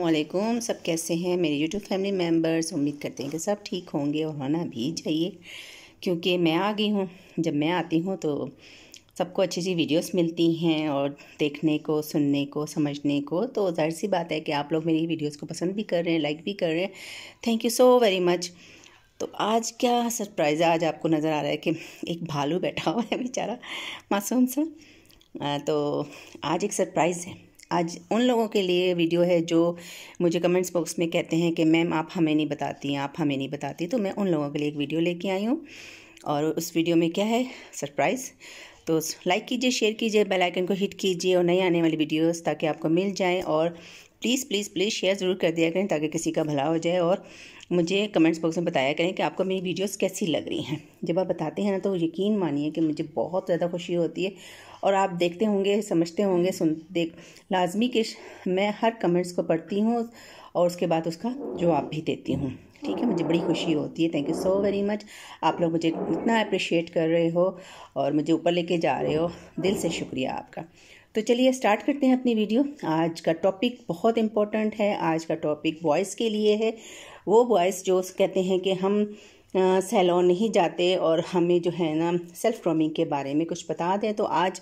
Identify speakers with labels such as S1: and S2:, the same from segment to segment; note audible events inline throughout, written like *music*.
S1: असलकुम सब कैसे हैं मेरे यूट्यूब फैमिली मेम्बर्स उम्मीद करते हैं कि सब ठीक होंगे और होना भी चाहिए क्योंकि मैं आ गई हूँ जब मैं आती हूँ तो सबको अच्छी अच्छी वीडियोस मिलती हैं और देखने को सुनने को समझने को तो जाहिर सी बात है कि आप लोग मेरी वीडियोस को पसंद भी कर रहे हैं लाइक भी कर रहे हैं thank you so very much तो आज क्या सरप्राइज़ है आज आपको नज़र आ रहा है कि एक भालू बैठा हुआ है बेचारा मासूम सा तो आज एक सरप्राइज़ है आज उन लोगों के लिए वीडियो है जो मुझे कमेंट्स बॉक्स में कहते हैं कि मैम आप हमें नहीं बताती आप हमें नहीं बताती तो मैं उन लोगों के लिए एक वीडियो लेके आई हूँ और उस वीडियो में क्या है सरप्राइज़ तो लाइक कीजिए शेयर कीजिए बेल आइकन को हिट कीजिए और नई आने वाली वीडियोस ताकि आपको मिल जाएँ और प्लीज़ प्लीज़ प्लीज़ शेयर ज़रूर कर दिया करें ताकि किसी का भला हो जाए और मुझे कमेंट्स बॉक्स में बताया करें कि आपको मेरी वीडियोस कैसी लग रही हैं जब आप बताते हैं ना तो यकीन मानिए कि मुझे बहुत ज़्यादा खुशी होती है और आप देखते होंगे समझते होंगे सुन देख लाजमी कि मैं हर कमेंट्स को पढ़ती हूँ और उसके बाद उसका जवाब भी देती हूँ ठीक है मुझे बड़ी खुशी होती है thank you so very much आप लोग मुझे इतना अप्रिशिएट कर रहे हो और मुझे ऊपर लेके जा रहे हो दिल से शुक्रिया आपका तो चलिए स्टार्ट करते हैं अपनी वीडियो आज का टॉपिक बहुत इम्पोर्टेंट है आज का टॉपिक वॉइस के लिए है वो बॉयज़ जो कहते हैं कि हम सैलॉन नहीं जाते और हमें जो है ना सेल्फ ग्रूमिंग के बारे में कुछ बता दें तो आज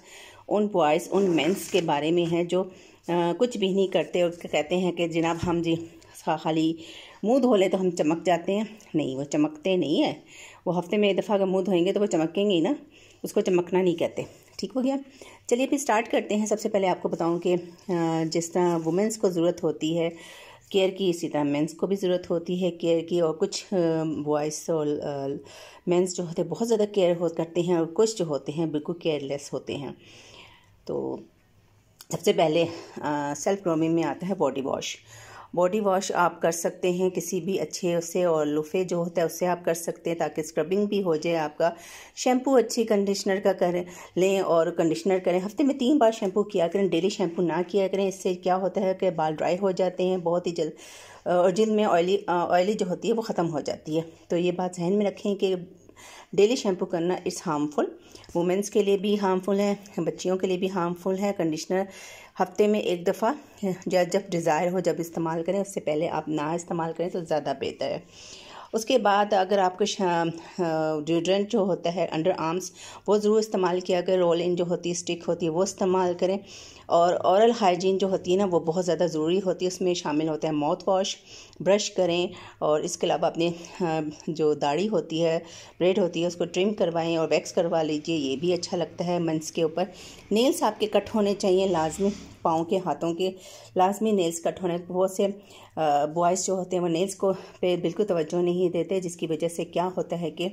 S1: उन बॉयज़ उन मेंस के बारे में है जो आ, कुछ भी नहीं करते और कहते हैं कि जनाब हम जी खाली मुंह धो ले तो हम चमक जाते हैं नहीं वो चमकते नहीं है वो हफ्ते में एक दफ़ा अगर मुंह धोएंगे तो वो चमकेंगे ही ना उसको चमकना नहीं कहते ठीक हो गया चलिए फिर स्टार्ट करते हैं सबसे पहले आपको बताऊं कि जिस तरह वुमेंस को ज़रूरत होती है केयर की इसी तरह मेंस को भी ज़रूरत होती है केयर की और कुछ बॉयस और मेंस जो होते हैं बहुत ज़्यादा केयर हो करते हैं और कुछ जो होते हैं बिल्कुल केयरलेस होते हैं तो सबसे पहले सेल्फ ग्रोमिंग में आता है बॉडी वॉश बॉडी वॉश आप कर सकते हैं किसी भी अच्छे से और लुफे जो होता है उससे आप कर सकते हैं ताकि स्क्रबिंग भी हो जाए आपका शैम्पू अच्छी कंडीशनर का करें लें और कंडीशनर करें हफ्ते में तीन बार शैम्पू किया करें डेली शैम्पू ना किया करें इससे क्या होता है कि बाल ड्राई हो जाते हैं बहुत ही जल्द और जिन में ऑयली ऑयली जो होती है वो ख़त्म हो जाती है तो ये बात जहन में रखें कि डेली शैम्पू करना इज़ हार्मफुल वुमेंस के लिए भी हार्मफुल है बच्चियों के लिए भी हार्मफुल है कंडीशनर हफ्ते में एक दफ़ा या जब डिज़ायर हो जब इस्तेमाल करें उससे पहले आप ना इस्तेमाल करें तो ज़्यादा बेहतर है उसके बाद अगर आप कुछ डिओड्रेंट जो होता है अंडर आर्म्स वो ज़रूर इस्तेमाल किया अगर रोल इन जो होती है स्टिक होती है वो इस्तेमाल करें और औरल हाइजीन जो होती है ना वो बहुत ज़्यादा ज़रूरी होती है उसमें शामिल होता है माउथ वॉश ब्रश करें और इसके अलावा अपनी जो दाढ़ी होती है ब्रेड होती है उसको ट्रिम करवाएं और वैक्स करवा लीजिए ये भी अच्छा लगता है मंस के ऊपर नेल्स आपके कट होने चाहिए लाजमी पाँव के हाथों के लाजमी नेल्स कट होने बहुत से बॉयज़ जो होते हैं वो नेल्स को पे बिल्कुल तवज्जो नहीं देते जिसकी वजह से क्या होता है कि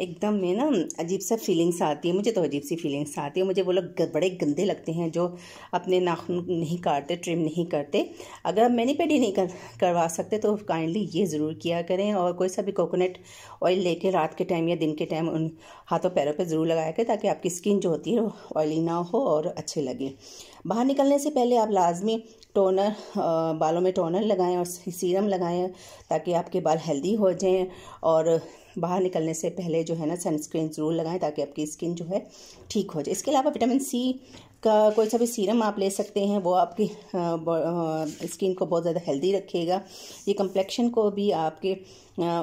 S1: एकदम में ना अजीब सा फीलिंग्स आती है मुझे तो अजीब सी फीलिंग्स आती है मुझे वो लोग बड़े गंदे लगते हैं जो अपने नाखून नहीं काटते ट्रिम नहीं करते अगर आप मैनी पेडी नहीं कर, करवा सकते तो काइंडली ये ज़रूर किया करें और कोई सा भी कोकोनट ऑयल लेके रात के टाइम या दिन के टाइम उन हाथों पैरों पर ज़रूर लगाया करें ताकि आपकी स्किन जो होती है ऑयली ना हो और अच्छे लगे बाहर निकलने से पहले आप लाजमी टोनर बालों में टोनर लगाएं और सीरम लगाएं ताकि आपके बाल हेल्दी हो जाएं और बाहर निकलने से पहले जो है ना सनस्क्रीन ज़रूर लगाएं ताकि आपकी स्किन जो है ठीक हो जाए इसके अलावा विटामिन सी का कोई सा भी सीरम आप ले सकते हैं वो आपकी स्किन को बहुत ज़्यादा हेल्दी रखेगा ये कम्प्लेक्शन को भी आपके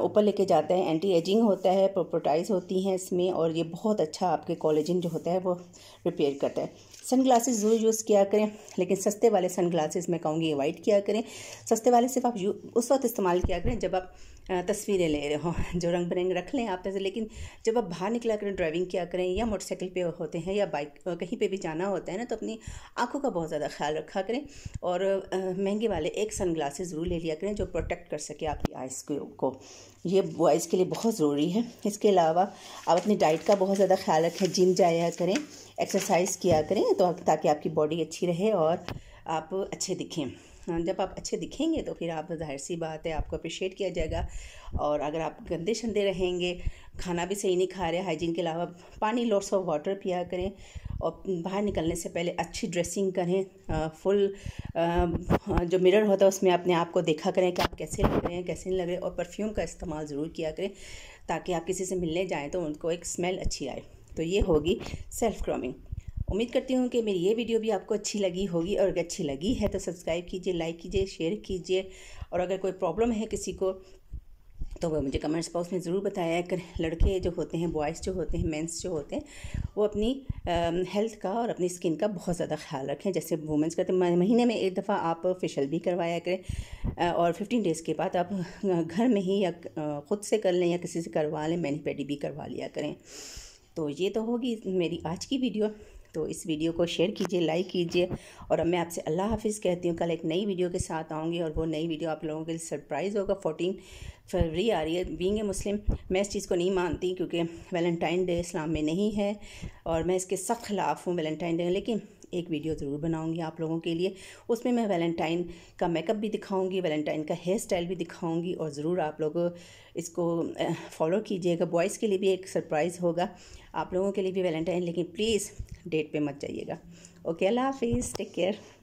S1: ऊपर लेके जाता है एंटी एजिंग होता है प्रोपोटाइज होती हैं इसमें और ये बहुत अच्छा आपके कॉलेजिन जो होता है वो रिपेयर करता है सन ग्लासेज ज़रूर यूज़ किया करें लेकिन सस्ते वाले सन ग्लासेज मैं कहूँगी अवॉइड किया करें सस्ते वाले सिर्फ आप उस वक्त इस्तेमाल किया करें जब आप तस्वीरें ले रहे हो *laughs* जो रंग बिरंग रख लें आप लेकिन जब आप बाहर निकला करें ड्राइविंग किया करें या मोटरसाइकिल पे होते हैं या बाइक कहीं पे भी जाना होता है ना तो अपनी आंखों का बहुत ज़्यादा ख्याल रखा करें और महंगे वाले एक सन ग्लासेस ज़रूर ले लिया करें जो प्रोटेक्ट कर सके आपकी आइस को ये आइज़ के लिए बहुत ज़रूरी है इसके अलावा आप अपनी डाइट का बहुत ज़्यादा ख्याल रखें जिम जाया करें एक्सरसाइज किया करें तो ताकि आपकी बॉडी अच्छी रहे और आप अच्छे दिखें जब आप अच्छे दिखेंगे तो फिर आप जाहिर सी बात है आपको अप्रिशिएट किया जाएगा और अगर आप गंदे शंदे रहेंगे खाना भी सही नहीं खा रहे हाइजीन के अलावा पानी लॉट्स ऑफ वाटर पिया करें और बाहर निकलने से पहले अच्छी ड्रेसिंग करें फुल जो मिरर होता है उसमें अपने आप को देखा करें कि आप कैसे लग रहे हैं कैसे नहीं लग रहे और परफ्यूम का इस्तेमाल ज़रूर किया करें ताकि आप किसी से मिलने जाएँ तो उनको एक स्मेल अच्छी आए तो ये होगी सेल्फ क्रॉमिंग उम्मीद करती हूँ कि मेरी ये वीडियो भी आपको अच्छी लगी होगी और अगर अच्छी लगी है तो सब्सक्राइब कीजिए लाइक कीजिए शेयर कीजिए और अगर कोई प्रॉब्लम है किसी को तो वह मुझे कमेंट्स बॉक्स में ज़रूर बताया कर लड़के जो होते हैं बॉयज़ जो होते हैं मेंस जो होते हैं वो अपनी हेल्थ का और अपनी स्किन का बहुत ज़्यादा ख्याल रखें जैसे वुमेंस का तो महीने में एक दफ़ा आप फेशियल भी करवाया करें और फिफ्टीन डेज़ के बाद आप घर में ही या ख़ुद से कर लें या किसी से करवा लें मैनी पेडी भी करवा लिया करें तो ये तो होगी मेरी आज की वीडियो तो इस वीडियो को शेयर कीजिए लाइक कीजिए और अब मैं आपसे अल्लाह हाफिज़ कहती हूँ कल एक नई वीडियो के साथ आऊँगी और वो नई वीडियो आप लोगों के लिए सरप्राइज़ होगा फोर्टीन फरवरी आ रही है बींग ए मुस्लिम मैं इस चीज़ को नहीं मानती क्योंकि वैलेंटाइन डे इस्लाम में नहीं है और मैं इसके सख्त खिलाफ़ हूँ वैलेंटाइन डे लेकिन एक वीडियो ज़रूर बनाऊँगी आप लोगों के लिए उसमें मैं वैलेंटाइन का मेकअप भी दिखाऊँगी वैलेंटाइन का हेयर स्टाइल भी दिखाऊँगी और ज़रूर आप लोग इसको फॉलो कीजिएगा बॉयज़ के लिए भी एक सरप्राइज़ होगा आप लोगों के लिए भी वैलेंटाइन लेकिन प्लीज़ डेट पर मत जाइएगा ओके अल्लाह हाफिज़ टेक केयर